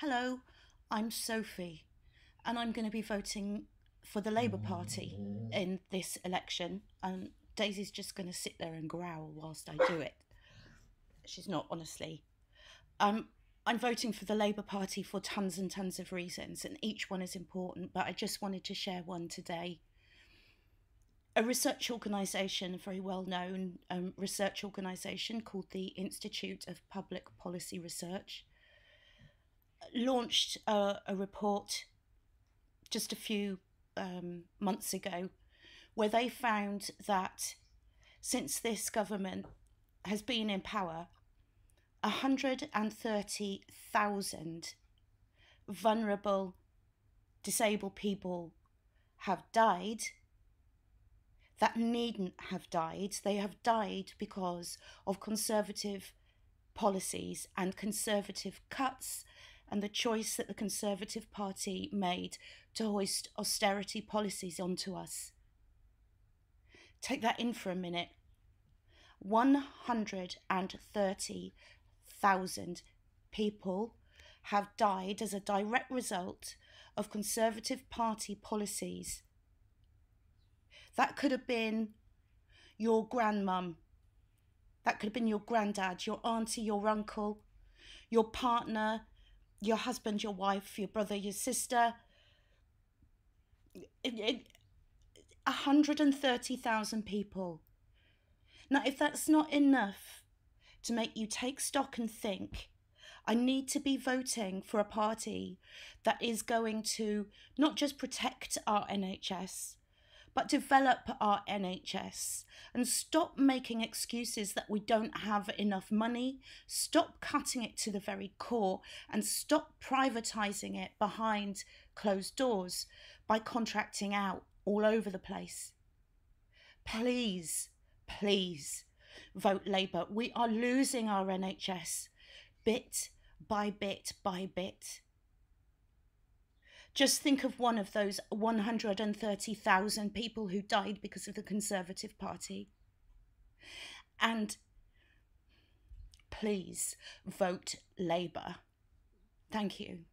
Hello, I'm Sophie, and I'm going to be voting for the Labour Party in this election. And Daisy's just going to sit there and growl whilst I do it. She's not, honestly. Um, I'm voting for the Labour Party for tons and tons of reasons, and each one is important, but I just wanted to share one today. A research organisation, a very well known um, research organisation called the Institute of Public Policy Research, launched a, a report just a few um, months ago where they found that since this government has been in power, 130,000 vulnerable disabled people have died that needn't have died. They have died because of conservative policies and conservative cuts and the choice that the Conservative Party made to hoist austerity policies onto us. Take that in for a minute. 130,000 people have died as a direct result of Conservative Party policies. That could have been your grandmum. That could have been your granddad, your auntie, your uncle, your partner, your husband, your wife, your brother, your sister. 130,000 people. Now, if that's not enough to make you take stock and think, I need to be voting for a party that is going to not just protect our NHS, but develop our NHS and stop making excuses that we don't have enough money, stop cutting it to the very core, and stop privatising it behind closed doors by contracting out all over the place. Please, please vote Labour. We are losing our NHS bit by bit by bit. Just think of one of those 130,000 people who died because of the Conservative Party. And please vote Labour. Thank you.